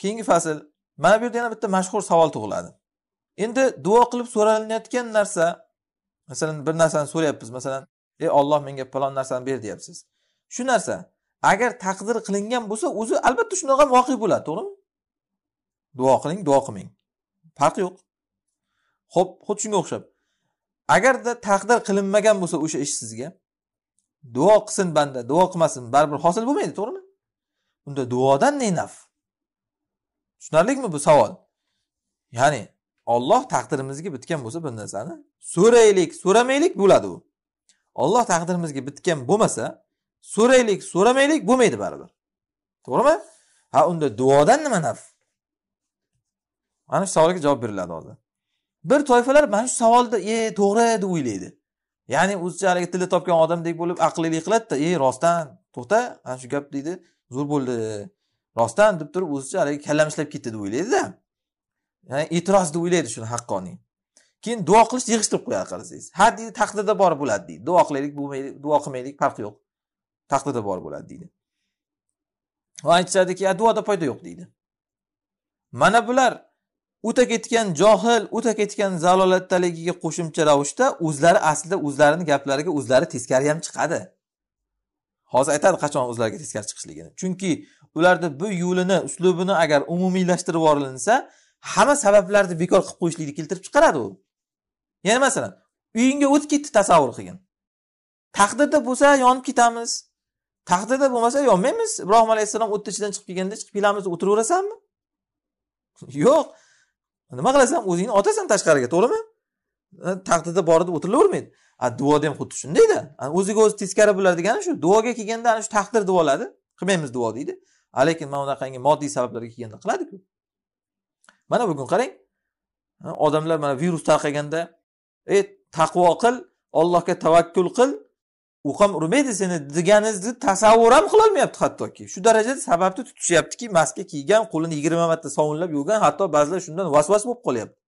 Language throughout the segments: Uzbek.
keyingi fasl mana bu yerda yana bitta mashhur savol tug'iladi endi duo qilib so'ralinayotgan narsa masalan bir narsani so'rayapmiz masalan ey olloh menga palon narsani ber deyapsiz shu narsa agar taqdir qilingan bo'lsa o'zi albatta shunaqa voqe bo'ladi to'g'rimi duo qiling duo qilmang farqi yo'q ho'p xuddi shunga o'xshab agarda taqdir qilinmagan bo'lsa o'sha ish sizga duo qilsin banda duo qilmasin baribir hosil bo'lmaydi to'g'rimi unda duodan ne naf tushunarlimi bu savol ya'ni olloh taqdirimizga bitgan bo'lsa bir narsani so'raylik so'ramaylik bo'ladi u olloh taqdirimizga bitgan bo'lmasa so'raylik so'ramaylik bo'lmaydi baribir to'g'rimi ha unda duodan nima naf mana shu savolga javob beriladi hozir bir toifalar mana shu savolda e to'g'ri deb o'ylaydi ya'ni o'zicha haligi tili topgan odamdek bo'lib aqllilik qiladida e rostdan to'xta ana shu gap deydi zo'r bo'ldi rostdan deb turib o'zicha haligi kallam ishlab ketdi deb o'ylaydida ya'ni e'tiroz deb o'ylaydi shuni haqqoniy keyin duo qilish yig'ishtirib qo'yadi qarasangiz ha deydi taqdirda bor bo'ladi deydi duo qilaylik bo'lmaylik duo qilmaylik farqi yo'q taqdirda bor bo'ladi deydi va aytishadiki duoda foyda yo'q deydi mana bular o'ta ketgan johil o'ta ketgan zalolatdaligiga qo'shimcha ravishda o'zlari aslida o'zlarini gaplariga o'zlari teskari ham chiqadi hozir aytadi qachon o'zlariga teskari chiqishligini chunki ularni bu yo'lini uslubini agar umumiylashtirib yuborilinsa hamma sabablarni bekor qilib qo'yishlikni keltirib chiqaradi u ya'ni masalan uyingga o't ketdi tasavvur qilgin taqdirda bo'lsa yonib ketamiz taqdirda bo'lmasa yonmaymiz ibrohim alayhissalom o'tni ichidan chiqib kelganda chiqib kelamiz o'tiraverasanmi yo'q nima qilasan o'zingni otasan tashqariga to'g'rimi taxtida bor deb o'tiravermaydi a duoda ham xuddi shundayda o'ziga o'zi teskari bo'ladi degani shu duoga kelganda ana shu taqdir deb oladi qilmaymiz duo deydi lekin mana bunaqangi moddiy sabablarga kelganda qiladiku mana bugun qarang odamlar mana virus tarqaganda e taqvo qil ollohga tavakkul qil u ham urmaydi seni deganingizni tasavvur ham qilolmayapti hattoki shu darajada sababni tutishyaptiki maska kiygan qo'lini yigirma marta sovunlab yuvgan hatto ba'zilar shundan vasvas bo'lib qolyapti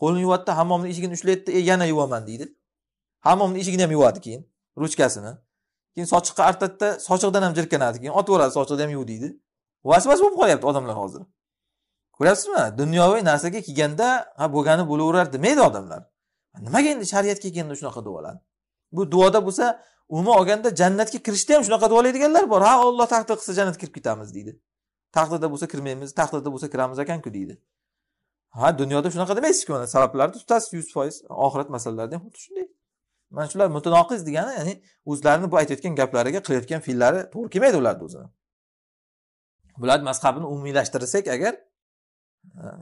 qo'lini yuvadida hammomni eshigini ushlaydida e yana yuvaman deydi hammomni eshigini ham yuvadi keyin ruchkasini keyin sochiqqa artadida sochiqdan ham jirkanadi keyin otib yuboradi sochiqni ham yuv deydi vasvas bo'lib qolyapti odamlar hozir ko'ryapsizmi dunyoviy narsaga kelganda ha bo'lgani bo'laverar demaydi odamlar nimaga endi shariatga kelganda shunaqa duolarni bu duoda bo'lsa umuman olganda jannatga kirishda ham shunaqa duolaydiganlar bor ha olloh taqdir qilsa jannatga kirib ketamiz deydi taqdirda bo'lsa kirmaymiz taqdirda bo'lsa kiramiz ekanku deydi ha dunyoda shunaqa demaysiz-ku mana sabablarni tutasiz yuz foiz oxirat masalalarida ham xuddi shunday mana shular mutanoqiz degani ya'ni o'zlarini bu aytayotgan gaplariga qilayotgan fe'llari to'g'ri kelmaydi ularni o'zini bularni mazhabini umumiylashtirsak agar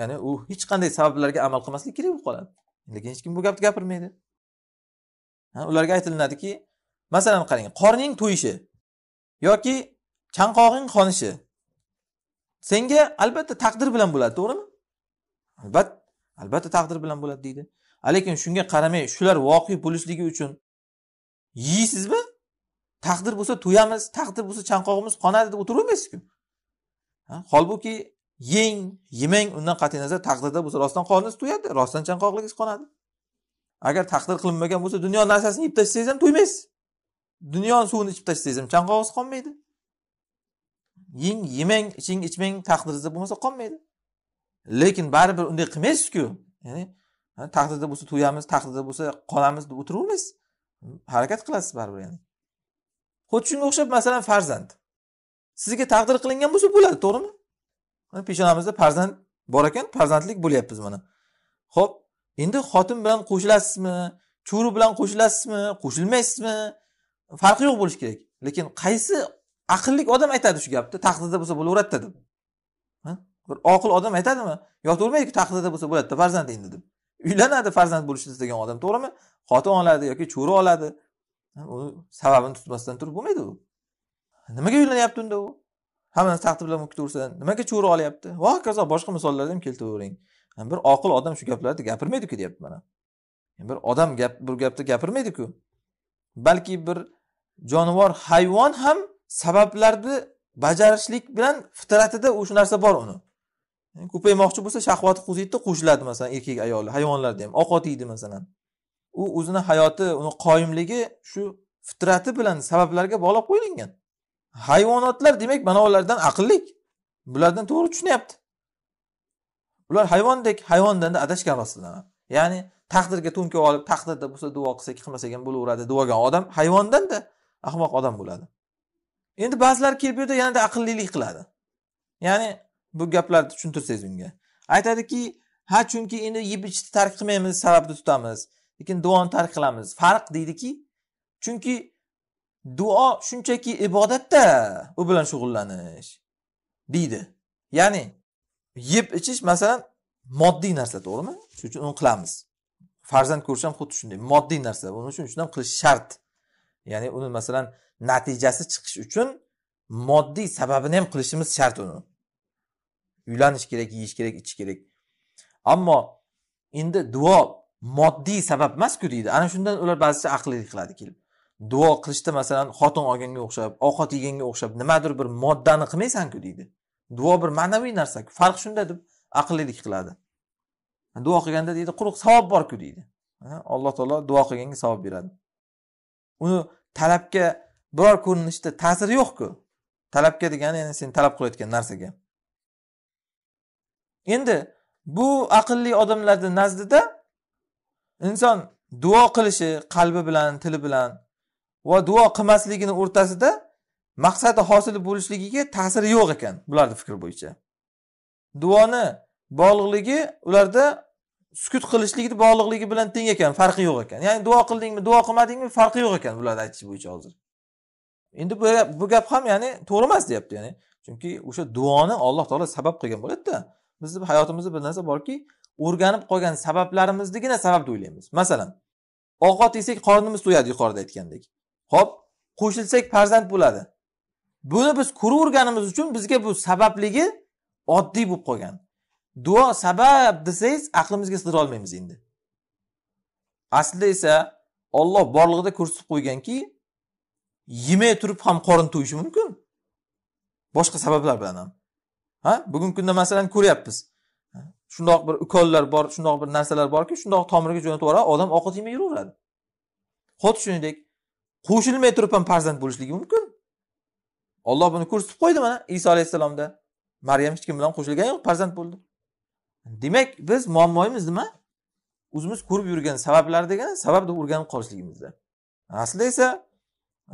ya'ni u hech qanday sabablarga amal qilmaslik kerak bo'lib qoladi lekin hech kim bu gapni gapirmaydi ularga aytilinadiki masalan qarang qorning to'yishi yoki chanqog'ing qonishi senga albatta taqdir bilan bo'ladi to'g'rimi albatta albatta taqdir bilan bo'ladi deydi lekin shunga qaramay shular voqe bo'lishligi uchun yeysizmi taqdir bo'lsa to'yamiz taqdir bo'lsa chanqog'imiz qonadi deb o'tiravermaysizku holbuki yeng yemang undan qat'iy nazar taqdirda bo'lsa rostdan qoningiz to'yadi rostdan chanqoqligingiz qonadi agar taqdir qilinmagan bo'lsa dunyo narsasini yeb tashlasangiz ham to'ymaysiz dunyoni suvini ichib tashlasangiz ham chanqog'ingiz qonmaydi yeng yemang iching ichmang taqdiringizda bo'lmasa qonmaydi lekin baribir unday qilmaysizku ya'ni taqdirda bo'lsa to'yamiz taqdirda bo'lsa qolamiz deb o'tiravermaysiz harakat qilasiz baribir ya'ni xuddi shunga o'xshab masalan farzand sizga taqdir qilingan bo'lsa bo'ladi to'g'rimi peshonamizda farzand bor ekan farzandlik bo'lyapmiz mana ho'p endi xotin bilan qo'shilasizmi cho'ri bilan qo'shilasizmi qo'shilmaysizmi farqi yo'q bo'lishi kerak lekin qaysi aqlli odam aytadi shu gapni taqdirda bo'lsa bo'laveradida deb bir oqil odam aytadimi yo taqdirda bo'lsa bo'ladida farzandingni deb uylanadi farzand bo'lishni istagan odam to'g'rimi xotin oladi yoki cho'ri oladi uni sababini tutmasdan turib bo'lmaydi u nimaga uylanyapti unda u hammani taqdir bilan ketaversa nimaga cho'ri olyapti va hokazo boshqa misollarni ham keltiravering bir oqil odam shu gaplarni gapirmaydiku deyapti mana bir odam gap bir gapni gapirmaydiku balki bir jonivor hayvon ham sabablarni bajarishlik bilan fitratida o'sha narsa bor uni ko'paymoqchi bo'lsa shahvati qo'ziydida qo'shiladi masalan erkak ayoli hayvonlarda ham ovqat yeydi masalan u o'zini hayoti uni qoyimligi shu fitrati bilan sabablarga bog'lab qo'yilgan hayvonotlar demak mana ulardan aqlli bulardan to'g'ri tushunyapti ular hayvondek hayvondanda adashgan rostdan ham ya'ni taqdirga to'nkib olib taqdirda bo'lsa duo qilsak qilmasak ham bo'laveradi olgan odam hayvondanda ahmoq odam bo'ladi endi ba'zilar kelib bu yerda yanada aqllilik qiladi ya'ni bu gaplarni tushuntirsangiz unga aytadiki ha chunki endi yeb ichishni tark qilmaymiz sababni tutamiz lekin duoni tark qilamiz farq deydiki chunki duo shunchaki ibodatda u bilan shug'ullanish deydi ya'ni yeb ichish masalan moddiy narsa to'g'rimi shuning uchun uni qilamiz farzand ko'rish ham xuddi shunday moddiy narsa uni uchun shundan qilish shart ya'ni uni masalan natijasi chiqish uchun moddiy sababini ham qilishimiz shart uni uylanish kerak yeyish kerak ichish kerak ammo endi duo moddiy sabab emasku deydi ana shundan ular ba'zisi aqlli qiladi kelib duo qilishda masalan xotin olganga o'xshab ovqat yeganga o'xshab nimadir bir moddani qilmaysanku deydi duo bir ma'naviy narsaku farq shunda deb aqllilik qiladi duo qilganda deydi quruq savob borku deydi alloh taolo duo qilganga savob beradi uni talabga biror ko'rinishda ta'siri yo'qku talabga degani ya'ni sen talab qilayotgan narsaga endi bu aqlli odamlarni nazdida inson duo qilishi qalbi bilan tili bilan va duo qilmasligini o'rtasida maqsadi hosil bo'lishligiga ta'siri yo'q ekan bularni fikri bo'yicha duoni bog'liqligi ularda sukut qilishlikni bog'liqligi bilan teng ekan farqi yo'q ekan ya'ni duo qildingmi duo qilmadingmi farqi yo'q ekan bularni aytishi bo'yicha hozir endi bu, gap ham ya'ni to'g'ri emas deyapti ya'ni chunki o'sha duoni alloh taolo sabab qilgan bo'ladida bizni hayotimizda bir narsa borki o'rganib qolgan sabablarimiznigina sabab deb o'ylaymiz masalan ovqat yesak qornimiz to'yadi yuqorida aytgandek ho'p qo'shilsak farzand bo'ladi buni biz ko'raverganimiz uchun bizga bu sababligi oddiy bo'lib qolgan duo sabab desangiz aqlimizga sig'dirolmaymiz endi aslida esa olloh borlig'ida ko'rsatib qo'yganki yemay turib ham qorin to'yishi mumkin boshqa sabablar bilan ham ha bugungi kunda masalan ko'ryapmiz shundoq bir ukollar bor shundoq bir narsalar borki shundoq tomirga jo'natib yuboradi odam ovqat yemay yuraveradi xuddi shuningdek qo'shilmay turib ham farzand bo'lishligi mumkin olloh buni ko'rsatib qo'ydi mana iso alayhissalomda maryam hech kim bilan qo'shilgani yo'q farzand bo'ldi demak biz muammoyimiz nima o'zimiz ko'rib yurgan sabablar degani sabab deb o'rganib qolishligimizda aslida esa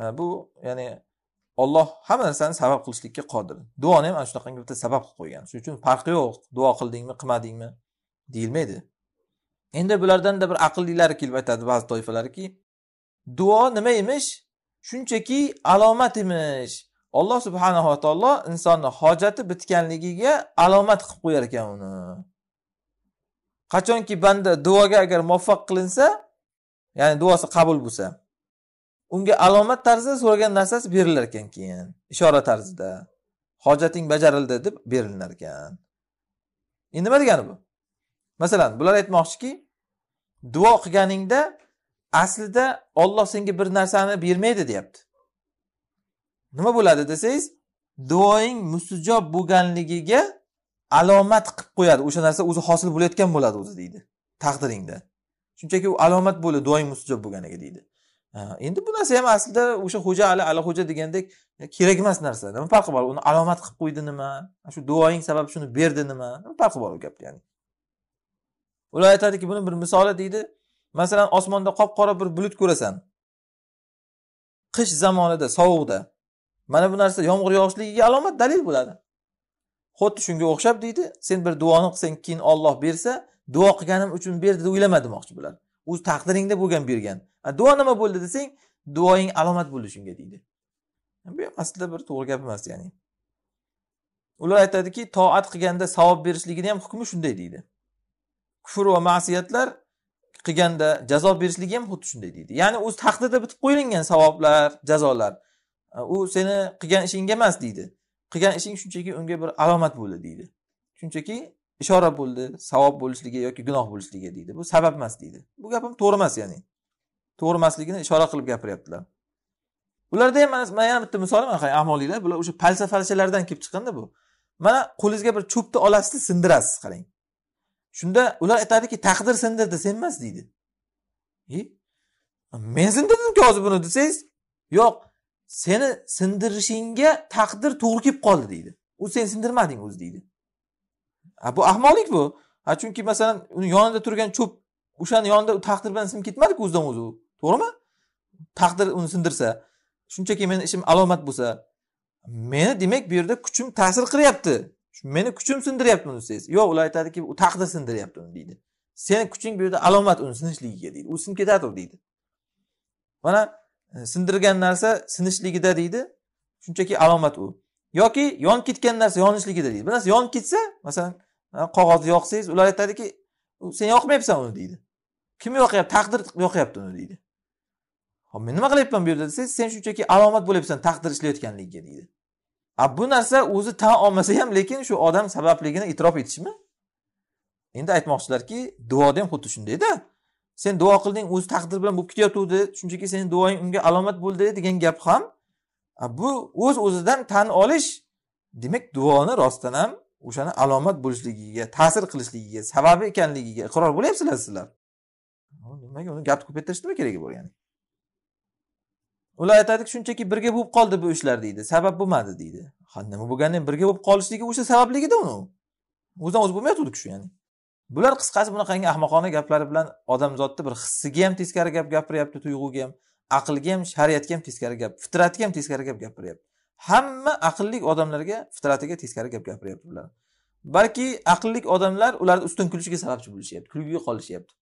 e, bu ya'ni olloh hamma narsani sabab qilishlikka qodir duoni ham ana shunaqangi bitta sabab qilib qo'ygan shuning uchun farqi yo'q duo qildingmi qilmadingmi deyilmaydi endi bulardan da bir aqllilari kelib aytadi ba'zi toifalarki duo nima emish shunchaki alomat emish alloh subhanava taolo insonni hojati bitganligiga alomat qilib qo'yar ekan uni qachonki banda duoga agar muvaffaq qilinsa ya'ni duosi qabul bo'lsa unga alomat tarzida so'ragan narsasi berilar ekan keyin ishora tarzida hojating bajarildi deb berilinar ekan endi nima degani bu masalan bular aytmoqchiki duo qilganingda aslida olloh senga bir narsani bermaydi deyapti nima bo'ladi desangiz duoing mustijob bo'lganligiga alomat qilib qo'yadi o'sha narsa o'zi hosil bo'layotgan bo'ladi o'zi deydi taqdiringda shunchaki u alomat bo'ldi duoing mustijob bo'lganiga deydi endi bu narsa ham aslida o'sha xo'ja ali xo'ja degandek e, kerak emas narsa nima farqi bor uni alomat qilib qo'ydi nima shu duoying sabab shuni berdi nima nima farqi bor u gapni ya'ni ular aytadiki buni bir misoli deydi masalan osmonda qop qora bir bulut ko'rasan qish zamonida sovuqda mana bu narsa yomg'ir yog'ishligiga alomat dalil bo'ladi xuddi shunga o'xshab deydi sen bir duoni qilsang keyin olloh bersa duo qilganim uchun berdi deb o'ylama demoqchi bular o'zi taqdiringda bo'lgan bergan duo nima bo'ldi desang duoing alomat bo'ldi shunga deydi bu ham aslida bir to'g'ri gap emas ya'ni ular aytadiki toat qilganda savob berishligini ham hukmi shunday deydi kufr va ma'siyatlar qilganda jazo berishligi ham xuddi shunday deydi ya'ni o'z taqdirda bitib qo'yilgan savoblar jazolar u seni qilgan ishingga emas deydi qilgan ishing shunchaki unga bir alomat bo'ldi deydi shunchaki ishora bo'ldi savob bo'lishligi yoki gunoh bo'lishligi deydi bu sabab emas deydi bu gapim to'g'ri emas ya'ni to'g'ri emasligini ishora qilib gapiryaptilar ularda ham man yana bitta misol mana qarang ahmoqliklar bular o'sha falsafachilardan kelib chiqqanda bu mana qo'lingizga bir cho'pni olasizda sindirasiz qarang shunda ular aytadiki taqdir sindirdi sen emas deydi e? men sindirdimku hozir buni desangiz yo'q seni sindirishingga taqdir to'g'ri kelib qoldi deydi u sen sindirmading o'zi deydi a bu ahmoqlik bu chunki masalan uni yonida turgan cho'p o'shani yonida taqdir bilan sinib ketmadiku o'zidan o'zi u to'g'rimi taqdir uni sindirsa shunchaki meni ishim alomat bo'lsa meni demak bu yerda kuchim ta'sir qilyapti meni kuchim sindiryapti uni desangiz yo'q ular aytadiki u taqdir sindiryapti uni deydi seni kuching bu yerda alomat uni sinishligiga deydi u sinib ketadi deydi mana e, sindirgan narsa sinishligida deydi shunchaki alomat u yoki yon ketgan narsa yonishligida deydi bir narsa yon ketsa masalan qog'ozni yoqsangiz ular aytadiki sen yoqmayapsan uni deydi kim yoqyapti taqdir yoqyapti uni deydi men nima qilyapman bu yerda desangiz sen shunchaki alomat bo'lyapsan taqdir ishlayotganligiga deydi a bu narsa o'zi tan olmasa ham lekin shu odam sababligini e'tirof etishmi endi aytmoqchilarki duoda ham xuddi shundayda sen duo qilding o'zi taqdir bilan bo'lib ketayotgandi shunchaki seni duoing unga alomat bo'ldi degan gap ham bu o'z uz o'zidan tan olish demak duoni rostdan ham o'shani alomat bo'lishligiga ta'sir qilishligiga sababi ekanligiga iqror bo'lyapsizlar sizlar nimaga uni gapni nima keragi bor ya'ni ular aytadiki shunchaki birga bo'lib qoldi bu ishlar deydi sabab bo'lmadi deydi ha nima bo'lganda ham birga bo'lib qolishligi o'sha sababligida uni o'zidan o'zi bo'lmayotgandi kishi ya'ni bular qisqasi bunaqangi ahmoqona gaplari bilan odamzodni bir hissiga ham teskari gap gapiryapti tuyg'uga ham aqlga ham shariatga ham teskari gap fitratga ham teskari gap gapiryapti hamma aqlli odamlarga fitratiga teskari gap gapiryapti bular balki aqlli odamlar ularni ustun kulishiga sababchi bo'lishyapti kulgiga qolishyapti